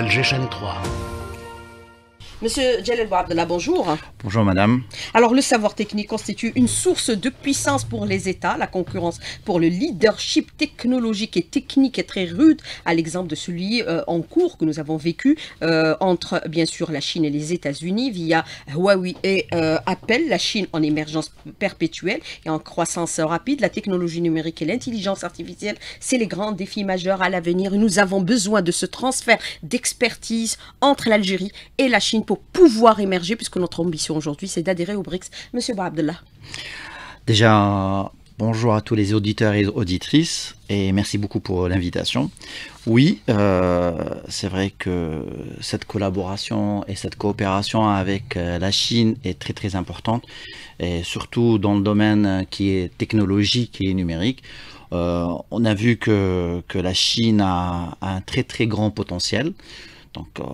Alger 3. Monsieur Jalel bonjour. Bonjour madame. Alors le savoir technique constitue une source de puissance pour les États. La concurrence pour le leadership technologique et technique est très rude, à l'exemple de celui euh, en cours que nous avons vécu euh, entre bien sûr la Chine et les États-Unis via Huawei et euh, Apple. La Chine en émergence perpétuelle et en croissance rapide. La technologie numérique et l'intelligence artificielle, c'est les grands défis majeurs à l'avenir. Nous avons besoin de ce transfert d'expertise entre l'Algérie et la Chine pour pouvoir émerger, puisque notre ambition aujourd'hui, c'est d'adhérer au BRICS. Monsieur Abdellah. Déjà, bonjour à tous les auditeurs et auditrices, et merci beaucoup pour l'invitation. Oui, euh, c'est vrai que cette collaboration et cette coopération avec euh, la Chine est très très importante, et surtout dans le domaine qui est technologique et numérique. Euh, on a vu que, que la Chine a, un très très grand potentiel. Donc euh,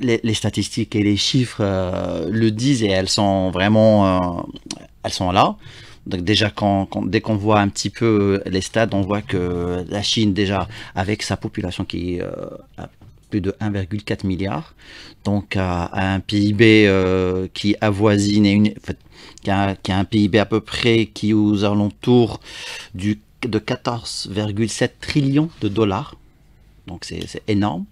les, statistiques et les chiffres euh, le disent et elles sont vraiment euh, elles sont là. Donc déjà, dès qu'on voit un petit peu les stades, on voit que la Chine, déjà, avec sa population qui est a plus de 1,4 milliard, donc a, un PIB qui avoisine, une, qui a, un PIB à peu près qui est aux alentours du, de 14,7 trillions de dollars. Donc c'est énorme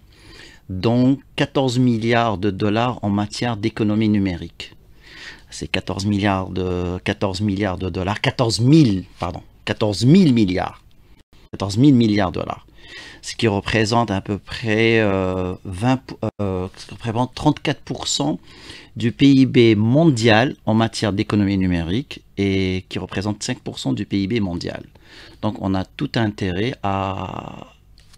dont 14 milliards de dollars en matière d'économie numérique. C'est 14 milliards de 14 milliards de dollars, 14 000 pardon, 14 000 milliards, 14 000 milliards de dollars, ce qui représente à peu près 34% euh, euh, du PIB mondial en matière d'économie numérique et qui représente 5% du PIB mondial. Donc on a tout intérêt à,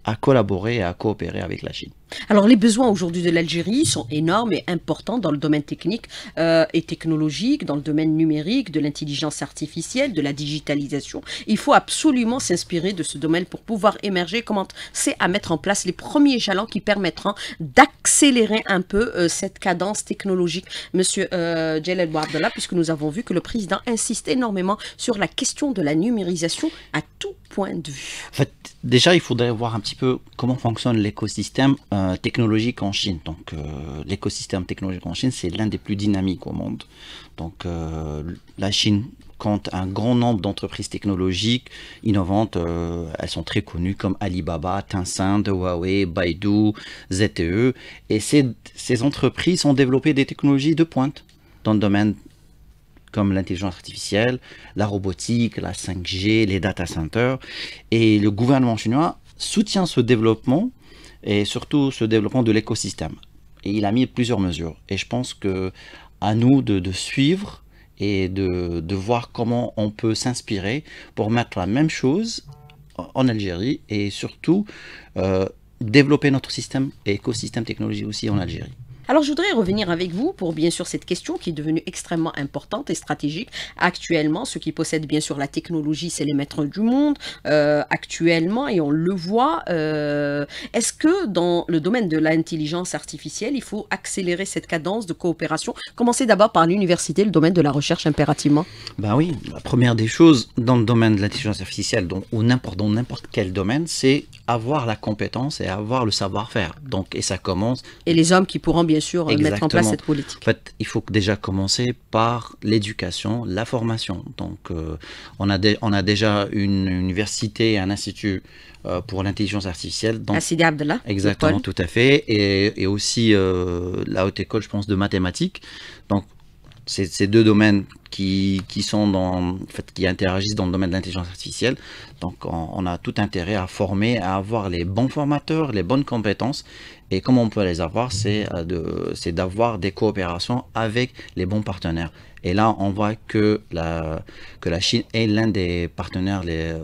à collaborer et à coopérer avec la Chine. Alors les besoins aujourd'hui de l'Algérie sont énormes et importants dans le domaine technique euh, et technologique, dans le domaine numérique, de l'intelligence artificielle, de la digitalisation. Il faut absolument s'inspirer de ce domaine pour pouvoir émerger, Comment c'est à mettre en place les premiers jalons qui permettront d'accélérer un peu euh, cette cadence technologique. Monsieur euh, Jalel Bouabdallah, puisque nous avons vu que le président insiste énormément sur la question de la numérisation à tout point de vue. fait, déjà, il faudrait voir un petit peu comment fonctionne l'écosystème. Euh, euh, technologique en Chine. Donc euh, l'écosystème technologique en Chine, c'est l'un des plus dynamiques au monde. Donc euh, la Chine compte un grand nombre d'entreprises technologiques innovantes. elles sont très connues comme Alibaba, Tencent, Huawei, Baidu, ZTE. Et ces, ces entreprises ont développé des technologies de pointe dans le domaine comme l'intelligence artificielle, la robotique, la 5G, les data centers. Et le gouvernement chinois soutient ce développement et surtout ce développement de l'écosystème. Et il a mis plusieurs mesures. Et je pense que à nous de, suivre et de, voir comment on peut s'inspirer pour mettre la même chose en Algérie et surtout euh, développer notre système et écosystème technologie aussi en Algérie. Alors je voudrais revenir avec vous pour bien sûr cette question qui est devenue extrêmement importante et stratégique. Actuellement, ceux qui possèdent bien sûr la technologie, c'est les maîtres du monde euh, actuellement et on le voit. Euh, est-ce que dans le domaine de l'intelligence artificielle, il faut accélérer cette cadence de coopération Commencer d'abord par l'université, le domaine de la recherche impérativement. Ben oui, la première des choses dans le domaine de l'intelligence artificielle, donc, ou n'importe dans n'importe quel domaine, c'est avoir la compétence et avoir le savoir-faire. Donc, et ça commence. Et les hommes qui pourront bien sûr mettre en place cette politique. En fait, il faut déjà commencer par l'éducation, la formation. Donc, euh, on, a on a déjà une université, un institut euh, pour l'intelligence artificielle. Donc, Sidi là Exactement, tout à fait. Et, et aussi euh, la haute école, je pense, de mathématiques. Donc, ces deux domaines qui, sont dans, fait, qui interagissent dans le domaine de l'intelligence artificielle. Donc, on, a tout intérêt à former, à avoir les bons formateurs, les bonnes compétences. Et comment on peut les avoir, euh, c'est d'avoir des coopérations avec les bons partenaires. Et là, on voit que la, que la Chine est l'un des partenaires les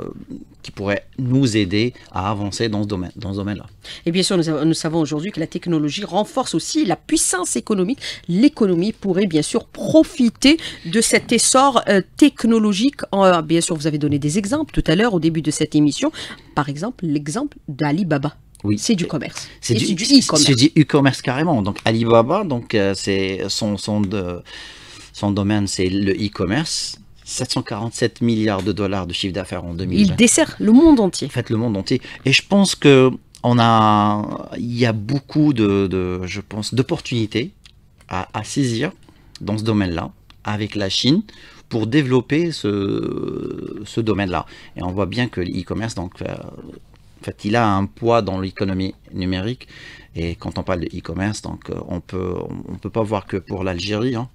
qui pourraient nous aider à avancer dans ce domaine-là. Domaine et bien sûr, nous, nous savons aujourd'hui que la technologie renforce aussi la puissance économique. L'économie pourrait bien sûr profiter de cet essor euh, technologique. Euh, bien sûr, vous avez donné des exemples tout à l'heure au début de cette émission. Par exemple, l'exemple d'Alibaba. Oui. C'est du commerce. C'est du e-commerce. C'est du e-commerce carrément. Donc Alibaba, donc euh, c'est son son, de, son domaine, c'est le e-commerce. 747 milliards de dollars de chiffre d'affaires en 2020. Il dessert le monde entier. En fait, le monde entier. Et je pense que on a, il y a beaucoup de, je pense, d'opportunités à, saisir dans ce domaine-là avec la Chine pour développer ce, ce domaine-là. Et on voit bien que l'e-commerce, donc, euh, en fait, il a un poids dans l'économie numérique. Et quand on parle de e-commerce, donc, euh, on peut, on peut pas voir que pour l'Algérie. Hein,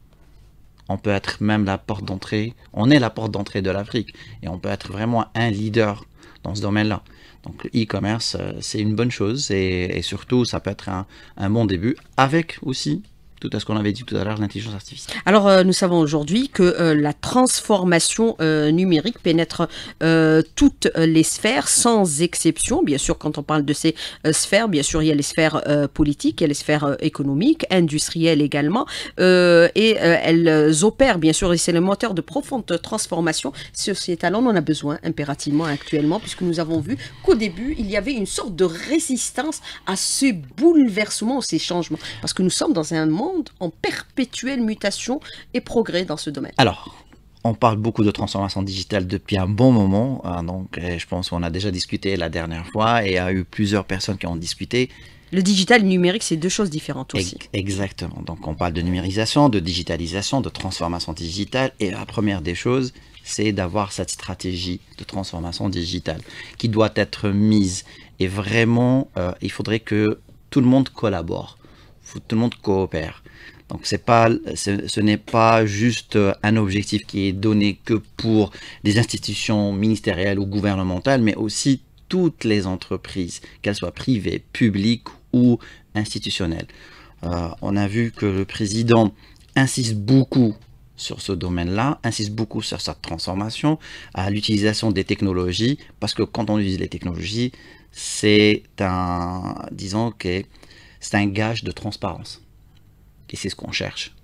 on peut être même la porte d'entrée, on est la porte d'entrée de l'Afrique et on peut être vraiment un leader dans ce domaine-là. Donc e-commerce, euh, c'est une bonne chose et, surtout, ça peut être un bon début avec aussi tout à ce qu'on avait dit tout à l'heure, l'intelligence artificielle. Alors, euh, nous savons aujourd'hui que euh, la transformation euh, numérique pénètre toutes les sphères, sans exception. Bien sûr, quand on parle de ces sphères, bien sûr, il y a les sphères politiques, il y a les sphères économiques, industrielles également, et elles opèrent, bien sûr, et c'est le moteur de profonde transformation sociétale. On en a besoin impérativement actuellement, puisque nous avons vu qu'au début, il y avait une sorte de résistance à ce bouleversement, ces changements, parce que nous sommes dans un monde en perpétuelle mutation et progrès dans ce domaine. Alors, on parle beaucoup de transformation digitale depuis un bon moment. Hein, donc, euh, je pense qu'on a déjà discuté la dernière fois et il y a eu plusieurs personnes qui ont discuté. Le digital et le numérique, c'est deux choses différentes aussi. Exactement. Donc, on parle de numérisation, de digitalisation, de transformation digitale. Et la première des choses, c'est d'avoir cette stratégie de transformation digitale qui doit être mise. Et vraiment, euh, il faudrait que tout le monde collabore faut que tout le monde coopère. Donc pas, ce n'est pas juste euh, un objectif qui est donné que pour des institutions ministérielles ou gouvernementales, mais aussi toutes les entreprises, qu'elles soient privées, publiques ou institutionnelles. Euh, on a vu que le président insiste beaucoup sur ce domaine-là, insiste beaucoup sur sa transformation, à l'utilisation des technologies, parce que quand on utilise les technologies, c'est un, disons que c'est un gage de transparence. Et c'est ce qu'on cherche.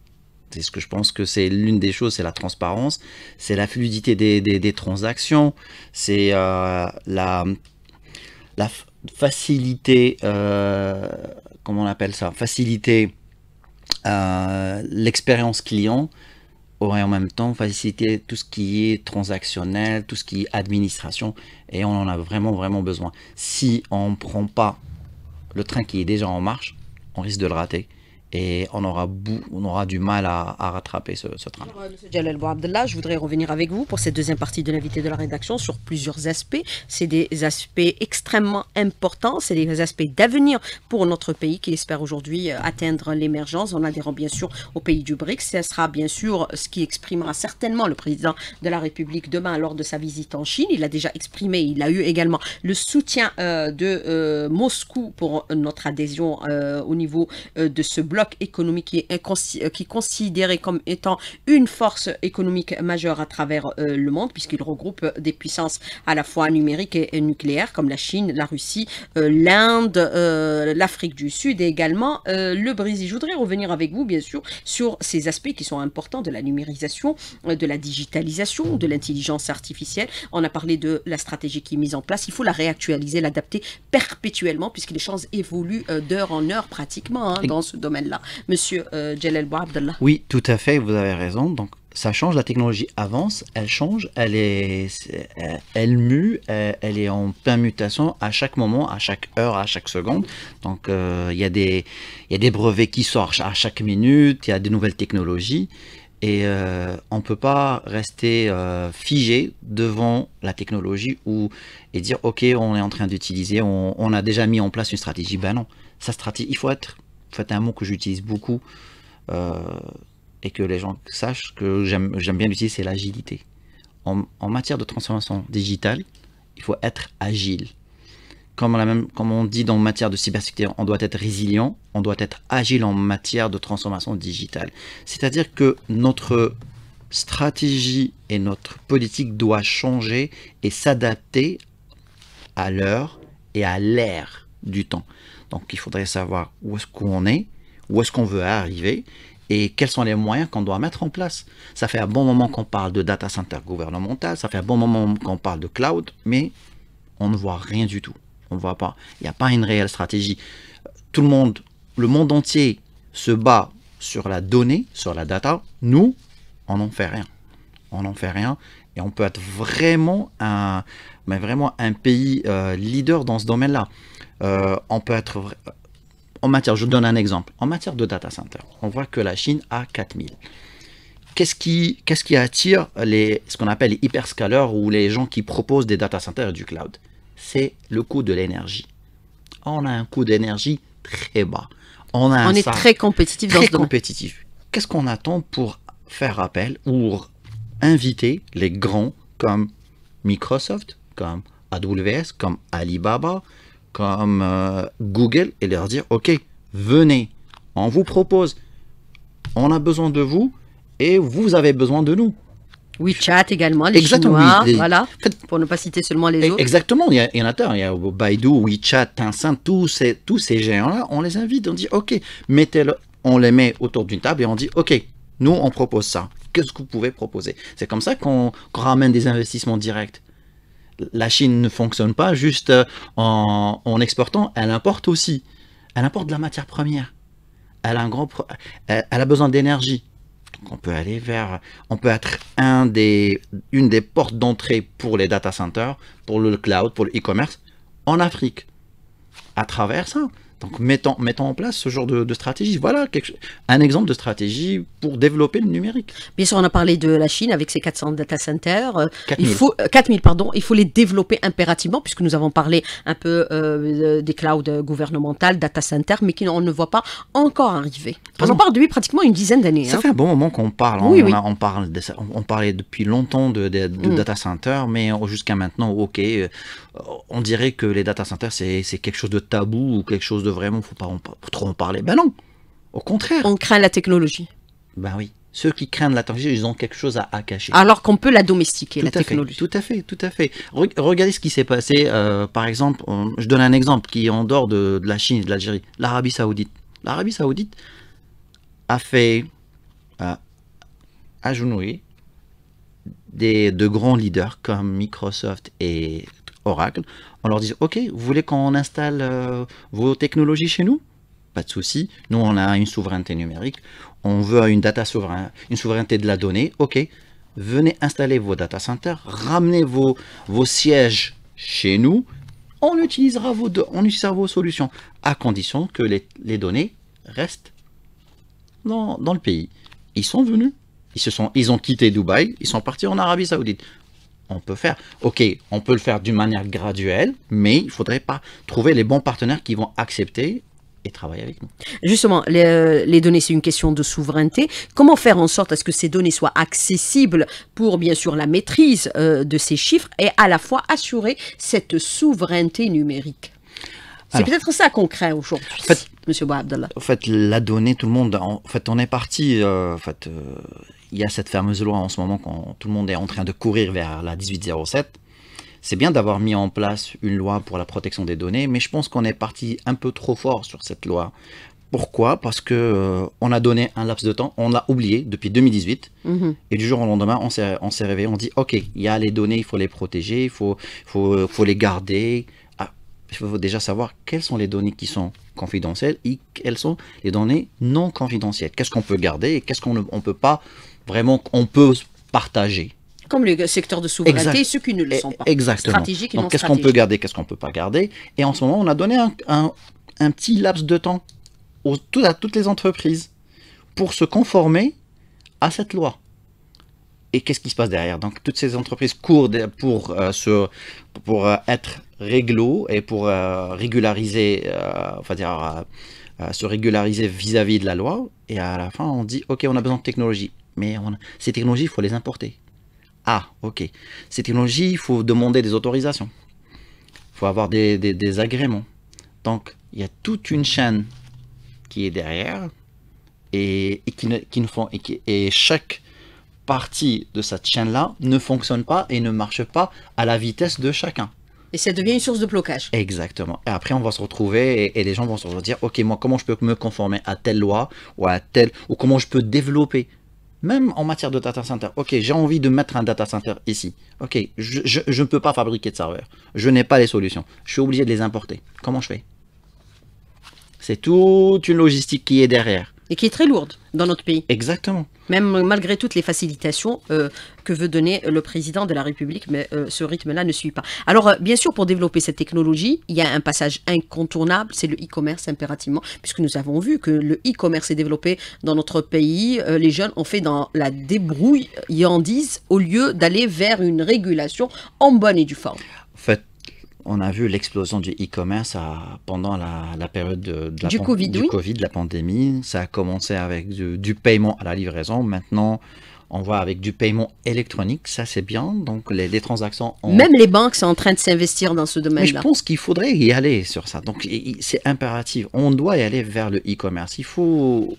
C'est ce que je pense que c'est l'une des choses, c'est la transparence, c'est la fluidité des, transactions, c'est euh, la, la facilité, euh, comment on appelle ça, facilité euh, l'expérience client aurait en même temps facilité tout ce qui est transactionnel, tout ce qui est administration, et on en a vraiment, vraiment besoin. Si on ne prend pas le train qui est déjà en marche, on risque de le rater et on aura, on aura du mal à, rattraper ce, ce train. Euh, Monsieur Jalal je voudrais revenir avec vous pour cette deuxième partie de l'invité de la rédaction sur plusieurs aspects. C'est des aspects extrêmement importants, c'est des aspects d'avenir pour notre pays qui espère aujourd'hui euh, atteindre l'émergence en adhérant bien sûr au pays du BRICS. Ce sera bien sûr ce qui exprimera certainement le président de la République demain lors de sa visite en Chine. Il a déjà exprimé, il a eu également le soutien euh, de Moscou pour notre adhésion au niveau de ce bloc économique euh, qui est, considéré comme étant une force économique majeure à travers euh, le monde, puisqu'il regroupe euh, des puissances à la fois numériques et, nucléaires, comme la Chine, la Russie, l'Inde, l'Afrique du Sud et également le Brésil. Je voudrais revenir avec vous, bien sûr, sur ces aspects qui sont importants de la numérisation, de la digitalisation, de l'intelligence artificielle. On a parlé de la stratégie qui est mise en place. Il faut la réactualiser, l'adapter perpétuellement, puisque les choses évoluent d'heure en heure pratiquement hein, dans ce domaine. -là. Monsieur euh, Bouabdallah. Oui, tout à fait, vous avez raison. Donc, ça change, la technologie avance, elle change, elle, est, euh, elle mue, euh, elle, est en permutation à chaque moment, à chaque heure, à chaque seconde. Donc il y, a des, des brevets qui sortent à chaque minute, il y a des nouvelles technologies. Et on ne peut pas rester figé devant la technologie ou, et dire, OK, on est en train d'utiliser, on, a déjà mis en place une stratégie. Ben non, sa stratégie, il faut être en fait un mot que j'utilise beaucoup euh, et que les gens sachent que j'aime bien l'utiliser, c'est l'agilité. En, matière de transformation digitale, il faut être agile. Comme, on dit dans matière de cybersécurité, on doit être résilient, on doit être agile en matière de transformation digitale. C'est-à-dire que notre stratégie et notre politique doit changer et s'adapter à l'heure et à l'ère du temps. Donc il faudrait savoir où est-ce qu'on est, où est-ce qu'on veut arriver et quels sont les moyens qu'on doit mettre en place. Ça fait un bon moment qu'on parle de data center gouvernemental, ça fait un bon moment qu'on parle de cloud, mais on ne voit rien du tout. On voit pas. Il n'y a pas une réelle stratégie. Tout le monde, le monde entier se bat sur la donnée, sur la data. Nous, on n'en fait rien. On n'en fait rien. Et on peut être vraiment un, mais vraiment un pays euh, leader dans ce domaine-là. Je euh, on peut être... Euh, en matière, je donne un exemple. En matière de data center, on voit que la Chine a 4000. Qu'est-ce qui, qu'est-ce qui attire ce qu'on appelle les hyperscalers ou les gens qui proposent des data centers du cloud C'est le coût de l'énergie. On a un coût d'énergie très bas. On, est très compétitif dans ce compétitif. Qu'est-ce qu'on attend pour faire appel ou inviter les grands comme Microsoft, comme AWS, comme Alibaba, comme euh, Google et leur dire ok venez on vous propose on a besoin de vous et vous avez besoin de nous WeChat également, les exactement, voilà, pour ne pas citer seulement les eh, autres. Exactement, il y, a, en a tant, il y a Baidu, WeChat, Tencent, tous ces, tous ces géants-là, on les invite, on dit ok, mettez-le, on les met autour d'une table et on dit ok, nous on propose ça, qu'est-ce que vous pouvez proposer C'est comme ça qu'on ramène des investissements directs la Chine ne fonctionne pas juste euh, en, exportant, elle importe aussi. Elle importe de la matière première. Elle a, elle, a besoin d'énergie. on peut aller vers, on peut être une des portes d'entrée pour les data centers, pour le cloud, pour le e-commerce en Afrique. À travers ça, donc mettons, en place ce genre de, stratégie. Voilà un exemple de stratégie pour développer le numérique. Bien sûr, on a parlé de la Chine avec ses 400 data centers. Euh, il faut, euh, pardon. Il faut les développer impérativement puisque nous avons parlé un peu euh, des clouds gouvernementales, data centers, mais qu'on ne voit pas encore arriver. On ah en parle depuis pratiquement une dizaine d'années. Ça hein. fait un bon moment qu'on parle. Hein. on, on, parle on parlait depuis longtemps de, de, mm. data centers, mais jusqu'à maintenant, ok, on dirait que les data centers, c'est quelque chose de tabou ou quelque chose de vraiment, faut pas trop en parler. Ben non, au contraire. On craint la technologie. Ben oui. Ceux qui craignent la technologie, ils ont quelque chose à, cacher. Alors qu'on peut la domestiquer, la technologie. tout à fait, tout à fait. regardez ce qui s'est passé, euh, par exemple, je donne un exemple qui est en dehors de, la Chine et de l'Algérie, l'Arabie Saoudite. L'Arabie Saoudite a fait euh, agenouiller des, de grands leaders comme Microsoft et Oracle on leur dit « ok vous voulez qu'on installe euh, vos technologies chez nous pas de souci nous on a une souveraineté numérique on veut une data souverain, une souveraineté de la donnée ok venez installer vos data centers ramenez vos vos sièges chez nous on utilisera vos on vos solutions à condition que les, données restent dans, dans le pays ils sont venus ils, se sont, ils ont quitté Dubaï, ils sont partis en Arabie Saoudite on peut faire. Ok, on peut le faire d'une manière graduelle, mais il faudrait pas trouver les bons partenaires qui vont accepter et travailler avec nous. Justement, les, euh, données, c'est une question de souveraineté. Comment faire en sorte à ce que ces données soient accessibles pour, bien sûr, la maîtrise euh, de ces chiffres et à la fois assurer cette souveraineté numérique c'est peut-être ça qu'on crée aujourd'hui, M. Monsieur En fait, la donnée, tout le monde, en fait, on est parti, euh, il y a cette fameuse loi en ce moment quand tout le monde est en train de courir vers la 1807. C'est bien d'avoir mis en place une loi pour la protection des données, mais je pense qu'on est parti un peu trop fort sur cette loi. Pourquoi Parce que euh, on a donné un laps de temps, on l'a oublié depuis 2018, mhm. et du jour au lendemain, on s'est, réveillé, on dit ok, il y a les données, il faut les protéger, il faut, faut, faut les garder. Ah, il faut déjà savoir quelles sont les données qui sont confidentielles et quelles sont les données non confidentielles. Qu'est-ce qu'on peut garder et qu'est-ce qu'on ne peut pas vraiment qu'on peut partager. Comme le secteur de souveraineté et ceux qui ne le sont pas. Exactement. Donc, qu'est-ce qu'on peut garder, qu'est-ce qu'on ne peut pas garder. Et en ce moment, on a donné un, un, petit laps de temps aux, à toutes les entreprises pour se conformer à cette loi. Et qu'est-ce qui se passe derrière Donc, toutes ces entreprises courent pour, euh, se, pour euh, être réglo et pour euh, régulariser, enfin dire, se régulariser vis à -vis de la loi. Et à la fin, on dit, OK, on a besoin de technologie mais ces technologies, il faut les importer. Ah, ok. Ces technologies, il faut demander des autorisations. Il faut avoir des, des, agréments. Donc, il y a toute une chaîne qui est derrière et, qui, ne, qui ne font, et, et chaque partie de cette chaîne-là ne fonctionne pas et ne marche pas à la vitesse de chacun. Et ça devient une source de blocage. Exactement. Et après, on va se retrouver et, et, les gens vont se dire, ok, moi, comment je peux me conformer à telle loi ou à telle, ou comment je peux développer même en matière de data center, ok, j'ai envie de mettre un data center ici. Ok, je ne peux pas fabriquer de serveur. Je n'ai pas les solutions. Je suis obligé de les importer. Comment je fais C'est toute une logistique qui est derrière et qui est très lourde dans notre pays. Exactement. Même malgré toutes les facilitations euh, que veut donner le président de la République, mais euh, ce rythme-là ne suit pas. Alors, euh, bien sûr, pour développer cette technologie, il y a un passage incontournable, c'est le e-commerce impérativement, puisque nous avons vu que le e-commerce est développé dans notre pays. les jeunes ont fait dans la débrouille, en disent, au lieu d'aller vers une régulation en bonne et due forme on a vu l'explosion du e-commerce pendant la, période de, la du, COVID, de la pandémie. Ça a commencé avec du, paiement à la livraison. Maintenant, on voit avec du paiement électronique, ça c'est bien. Donc les, transactions... Même les banques sont en train de s'investir dans ce domaine-là. Mais je pense qu'il faudrait y aller sur ça. Donc c'est impératif. On doit y aller vers le e-commerce. Il faut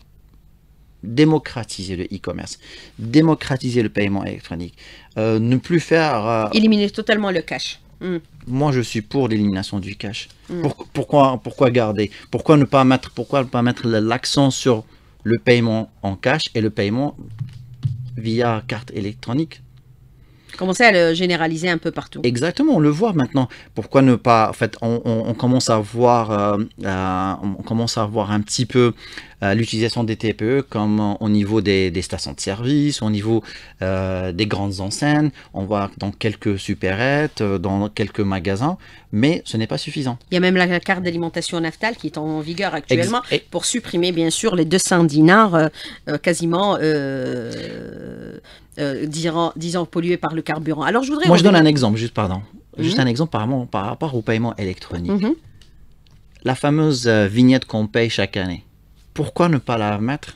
démocratiser le e-commerce, démocratiser le paiement électronique, euh, ne plus faire... Euh, Éliminer totalement le cash. Mm. Moi, je suis pour l'élimination du cash. Mm. pourquoi, pourquoi garder Pourquoi ne pas mettre, pourquoi ne pas mettre l'accent sur le paiement en cash et le paiement via carte électronique Commencer à le généraliser un peu partout. Exactement, on le voit maintenant. Pourquoi ne pas En fait, on, commence à voir, euh, euh, on commence à voir un petit peu euh, l'utilisation des TPE comme au niveau des, stations de service, au niveau euh, des grandes enseignes, on voit dans quelques supérettes, euh, dans quelques magasins, mais ce n'est pas suffisant. Il y a même la carte d'alimentation naftale qui est en vigueur actuellement pour supprimer bien sûr les 200 dinars quasiment... Euh, pollués disant pollué par le carburant. Alors je voudrais. Moi, je donne un exemple, juste pardon, mhm. juste un exemple par, rapport au paiement électronique. Mhm. La fameuse vignette qu'on paye chaque année pourquoi ne pas la mettre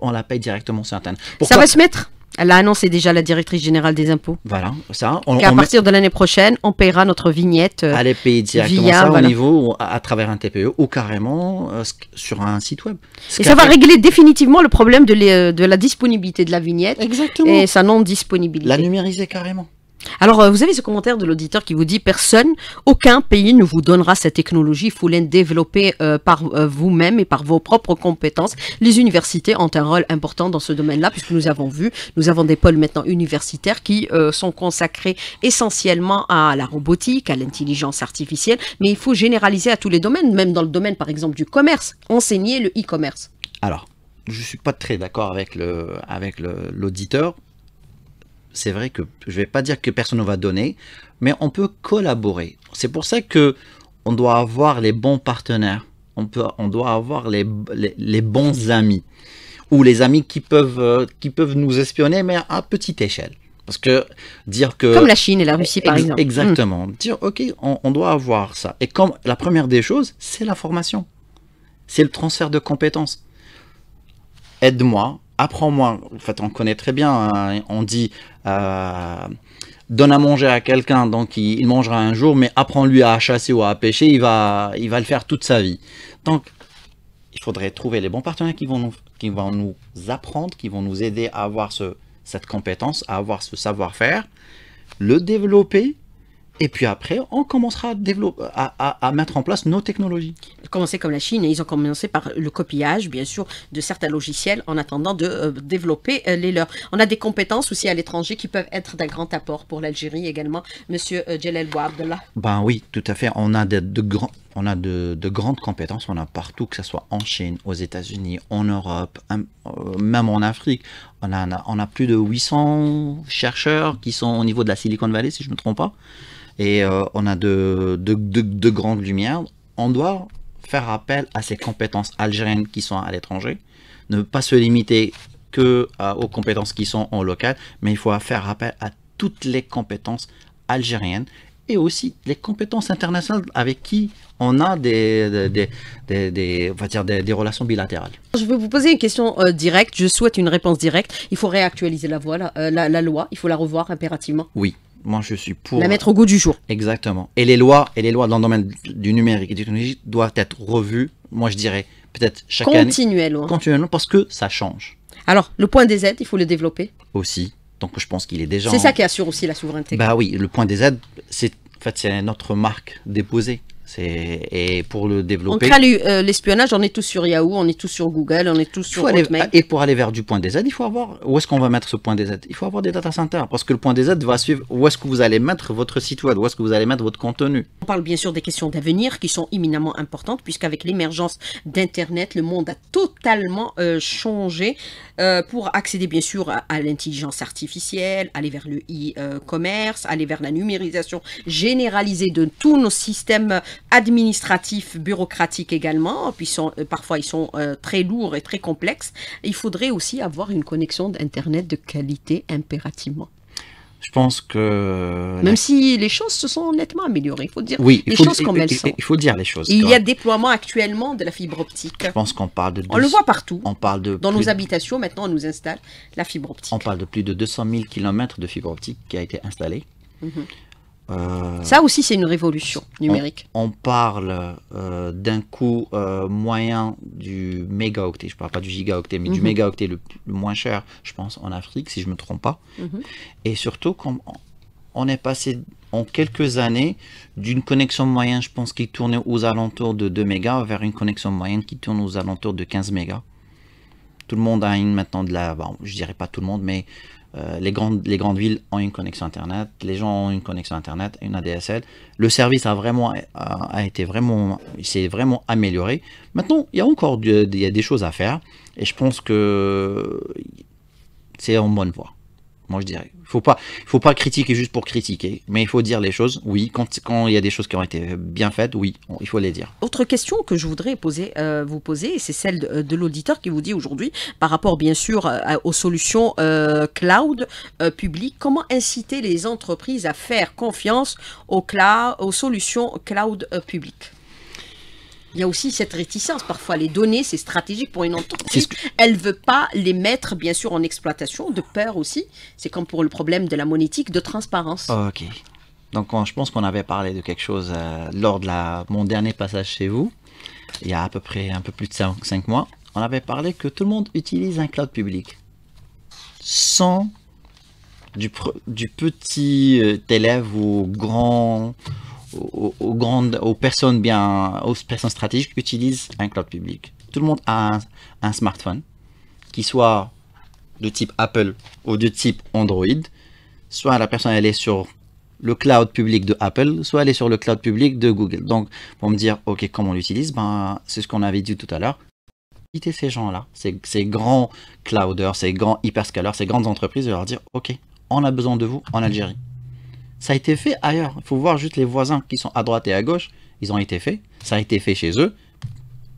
on, la paye directement certaines. Ça va se mettre elle a annoncé déjà la directrice générale des impôts. Voilà, ça. On, à partir de l'année prochaine, on paiera notre vignette. Euh, Allez payer directement ça au niveau, à, travers un TPE ou carrément euh, sur un site web. et ça va régler définitivement le problème euh, de, la disponibilité de la vignette. Et sa non-disponibilité. La numériser carrément. Alors, euh, vous avez ce commentaire de l'auditeur qui vous dit personne, aucun pays ne vous donnera cette technologie. Il faut la développer euh, par euh, vous-même et par vos propres compétences. Les universités ont un rôle important dans ce domaine-là, puisque nous avons vu, nous avons des pôles maintenant universitaires qui sont consacrés essentiellement à la robotique, à l'intelligence artificielle. Mais il faut généraliser à tous les domaines, même dans le domaine, par exemple, du commerce, enseigner le e-commerce. Alors, je suis pas très d'accord avec le avec l'auditeur c'est vrai que je ne vais pas dire que personne ne va donner, mais on peut collaborer. C'est pour ça que on doit avoir les bons partenaires, on, peut, on doit avoir les, les, bons amis, ou les amis qui peuvent, euh, qui peuvent nous espionner, mais à petite échelle. Parce que dire que... Comme la Chine et la Russie, par exemple. Exactement. Dire, OK, on, on doit avoir ça. Et comme la première des choses, c'est la formation. C'est le transfert de compétences. Aide-moi apprends-moi, en fait on connaît très bien, hein. on dit euh, donne à manger à quelqu'un, donc il, mangera un jour, mais apprends-lui à chasser ou à pêcher, il va, il va le faire toute sa vie. Donc il faudrait trouver les bons partenaires qui vont nous, qui vont nous apprendre, qui vont nous aider à avoir ce, cette compétence, à avoir ce savoir-faire, le développer et puis après, on commencera à, mettre en place nos technologies. Commencer comme la Chine, ils ont commencé par le copiage, bien sûr, de certains logiciels en attendant de euh, développer euh, les leurs. On a des compétences aussi à l'étranger qui peuvent être d'un grand apport pour l'Algérie également. Monsieur euh, Djelel Ben oui, tout à fait. On a de grands on a de, grandes compétences, on a partout, que ce soit en Chine, aux États-Unis, en Europe, euh, même en Afrique. On a, a plus de 800 chercheurs qui sont au niveau de la Silicon Valley, si je ne me trompe pas. Et euh, on a de, grandes lumières. On doit faire appel à ces compétences algériennes qui sont à l'étranger. Ne pas se limiter que euh, aux compétences qui sont en local, mais il faut faire appel à toutes les compétences algériennes et aussi les compétences internationales avec qui on a des, des, des, des dire des, relations bilatérales. Je vais vous poser une question euh, directe, je souhaite une réponse directe. Il faut réactualiser euh, la, la, loi, il faut la revoir impérativement. Oui, moi je suis pour... La mettre au goût du jour. Exactement. Et les lois, et les lois dans le domaine du numérique et du technologies doivent être revues, moi je dirais peut-être chaque année. Continuellement. Continuellement parce que ça change. Alors, le point des aides, il faut le développer. Aussi. Donc je pense qu'il est déjà. C'est ça qui assure aussi la souveraineté. Bah oui, le point des aides, c'est en fait, c'est notre marque déposée. Et pour le développer. On crée euh, l'espionnage, on est tous sur Yahoo, on est tous sur Google, on est tous sur aller, Et pour aller vers du point des aides, il faut avoir. Où est-ce qu'on va mettre ce point des aides Il faut avoir des data centers. Parce que le point des aides va suivre où est-ce que vous allez mettre votre site web, où est-ce que vous allez mettre votre contenu. On parle bien sûr des questions d'avenir qui sont imminemment importantes, puisqu'avec l'émergence d'Internet, le monde a totalement euh, changé euh, pour accéder bien sûr à, à l'intelligence artificielle, aller vers le e-commerce, aller vers la numérisation généralisée de tous nos systèmes administratifs, bureaucratiques également, hein, puis sont, euh, parfois ils sont euh, très lourds et très complexes, il faudrait aussi avoir une connexion d'Internet de qualité impérativement. Je pense que... Même si les choses se sont nettement améliorées, il faut dire oui, les choses comme elles sont. Il faut dire les choses. Il y a déploiement actuellement de la fibre optique. Je pense qu'on parle de... On le voit partout. On parle de Dans nos habitations, maintenant, on nous installe la fibre optique. On parle de plus de 200 000 km de fibre optique qui a été installée. Mhm. Euh, Ça aussi, c'est une révolution numérique. On, parle euh, d'un coût euh, moyen du mégaoctet, je ne parle pas du gigaoctet, mais du mhm. mégaoctet le, moins cher, je pense, en Afrique, si je ne me trompe pas. Mhm. Et surtout, quand on est passé en quelques années d'une connexion moyenne, je pense, qui tournait aux alentours de 2 mégas vers une connexion moyenne qui tourne aux alentours de 15 mégas. Tout le monde a une maintenant de la, bon, je dirais pas tout le monde, mais euh, les, grandes, les grandes villes ont une connexion Internet, les gens ont une connexion Internet, une ADSL. Le service a vraiment, a, été vraiment, s'est vraiment amélioré. Maintenant, il y a encore des choses à faire et je pense que c'est en bonne voie moi je dirais. Il faut pas, faut pas critiquer juste pour critiquer, mais il faut dire les choses. Oui, quand, quand il y a des choses qui ont été bien faites, oui, il faut les dire. Autre question que je voudrais poser, euh, vous poser, c'est celle euh, de, l'auditeur qui vous dit aujourd'hui, par rapport bien sûr euh, aux solutions cloud publiques, comment inciter les entreprises à faire confiance aux, cloud, aux solutions cloud publiques il y a aussi cette réticence. Parfois, les données, c'est stratégique pour une entreprise. Elle ne veut pas les mettre, bien sûr, en exploitation, de peur aussi. C'est comme pour le problème de la monétique, de transparence. OK. Donc, je pense qu'on avait parlé de quelque chose euh, lors de la, mon dernier passage chez vous, il y a à peu près un peu plus de 5, mois. On avait parlé que tout le monde utilise un cloud public. Sans du, du, petit euh, élève ou grand aux, grandes, aux personnes bien, aux personnes stratégiques utilisent un cloud public. Tout le monde a un, smartphone, qui soit de type Apple ou de type Android. Soit la personne elle est sur le cloud public de Apple, soit elle est sur le cloud public de Google. Donc, pour me dire, OK, comment on l'utilise ben, C'est ce qu'on avait dit tout à l'heure. Quitter ces gens-là, ces, ces, grands clouders, ces grands hyperscalers, ces grandes entreprises, de leur dire, OK, on a besoin de vous en Algérie. Ça a été fait ailleurs. Il faut voir juste les voisins qui sont à droite et à gauche. Ils ont été faits. Ça a été fait chez eux.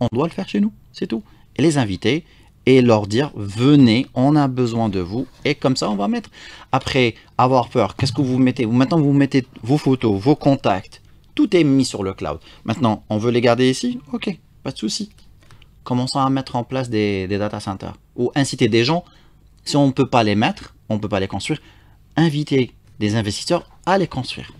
On doit le faire chez nous. C'est tout. Et les inviter et leur dire venez, on a besoin de vous. Et comme ça, on va mettre. Après avoir peur, qu'est-ce que vous mettez Maintenant, vous mettez vos photos, vos contacts. Tout est mis sur le cloud. Maintenant, on veut les garder ici Ok, pas de souci. Commençons à mettre en place des, des data centers ou inciter des gens. Si on ne peut pas les mettre, on ne peut pas les construire, inviter des investisseurs à les construire.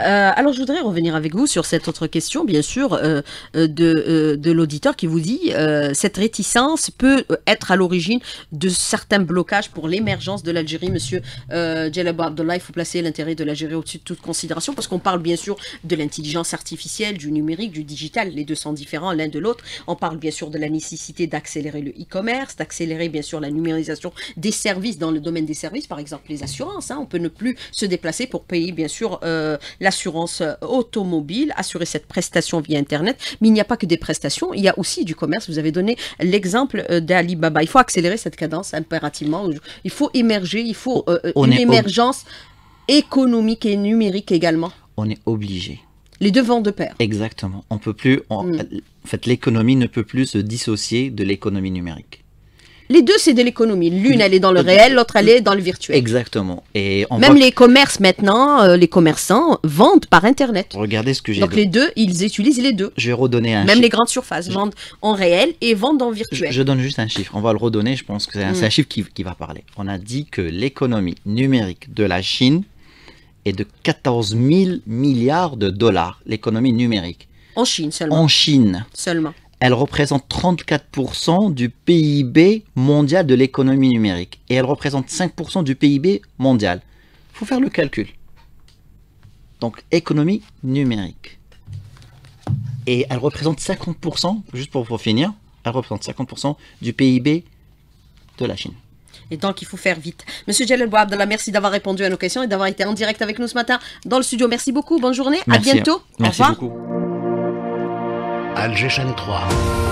Euh, alors, je voudrais revenir avec vous sur cette autre question, bien sûr, euh, euh, de, l'auditeur qui vous dit cette réticence peut être à l'origine de certains blocages pour l'émergence de l'Algérie. Monsieur euh, Abdullah, il faut placer l'intérêt de l'Algérie au-dessus de toute considération parce qu'on parle bien sûr de l'intelligence artificielle, du numérique, du digital. Les deux sont différents l'un de l'autre. On parle bien sûr de la nécessité d'accélérer le e-commerce, d'accélérer bien sûr la numérisation des services dans le domaine des services, par exemple les assurances. Hein. on peut ne plus se déplacer pour payer bien sûr l'assurance euh, automobile, assurer cette prestation via Internet. Mais il n'y a pas que des prestations, il y a aussi du commerce. Vous avez donné l'exemple euh, d'Alibaba. Il faut accélérer cette cadence impérativement. Il faut émerger, il faut euh, une émergence économique et numérique également. On est obligé. Les deux vont de pair. Exactement. On peut plus. Mm. En fait, l'économie ne peut plus se dissocier de l'économie numérique. Les deux, c'est de l'économie. L'une, elle est dans le réel, l'autre, elle est dans le virtuel. Exactement. Et Même les commerces maintenant, euh, les commerçants vendent par Internet. Regardez ce que j'ai. Donc les deux, ils utilisent les deux. Je vais redonner un. Même les grandes surfaces vendent en réel et vendent en virtuel. Je, donne juste un chiffre. On va le redonner. Je pense que c'est un, mm. chiffre qui, qui va parler. On a dit que l'économie numérique de la Chine est de 14 000 milliards de dollars. L'économie numérique. En Chine seulement. En Chine. Seulement elle représente 34% du PIB mondial de l'économie numérique. Et elle représente 5% du PIB mondial. Il faut faire le calcul. Donc économie numérique. Et elle représente 50%, juste pour, finir, elle représente 50% du PIB de la Chine. Et donc, il faut faire vite. Monsieur Jalel Bouabdallah, merci d'avoir répondu à nos questions et d'avoir été en direct avec nous ce matin dans le studio. Merci beaucoup. Bonne journée. À bientôt. Au revoir. Beaucoup. Alger 3.